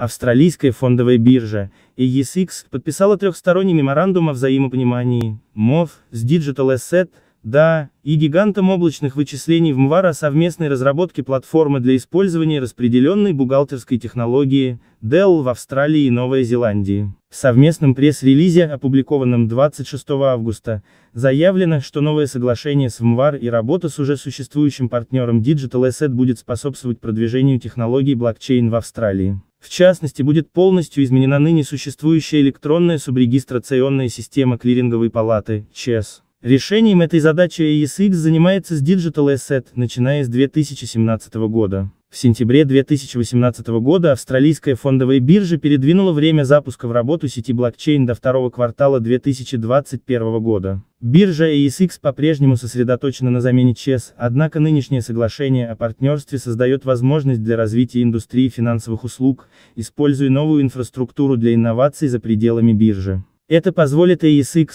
Австралийская фондовая биржа, AESX, подписала трехсторонний меморандум о взаимопонимании, MOV, с Digital Asset, DA, и гигантом облачных вычислений в МВАР о совместной разработке платформы для использования распределенной бухгалтерской технологии, Dell в Австралии и Новой Зеландии. В совместном пресс-релизе, опубликованном 26 августа, заявлено, что новое соглашение с МВАР и работа с уже существующим партнером Digital Asset будет способствовать продвижению технологий блокчейн в Австралии. В частности, будет полностью изменена ныне существующая электронная субрегистрационная система клиринговой палаты, ЧЕС. Решением этой задачи ASX e занимается с Digital Asset, начиная с 2017 года. В сентябре 2018 года австралийская фондовая биржа передвинула время запуска в работу сети блокчейн до второго квартала 2021 года. Биржа ASX по-прежнему сосредоточена на замене ЧЕС, однако нынешнее соглашение о партнерстве создает возможность для развития индустрии финансовых услуг, используя новую инфраструктуру для инноваций за пределами биржи. Это позволит ASX,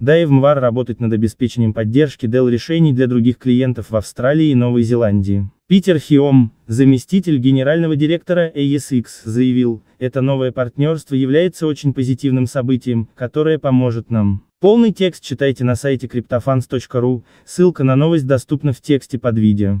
да и МВАР работать над обеспечением поддержки DEL решений для других клиентов в Австралии и Новой Зеландии. Питер Хиом, заместитель генерального директора ASX, заявил, это новое партнерство является очень позитивным событием, которое поможет нам. Полный текст читайте на сайте cryptofans.ru, ссылка на новость доступна в тексте под видео.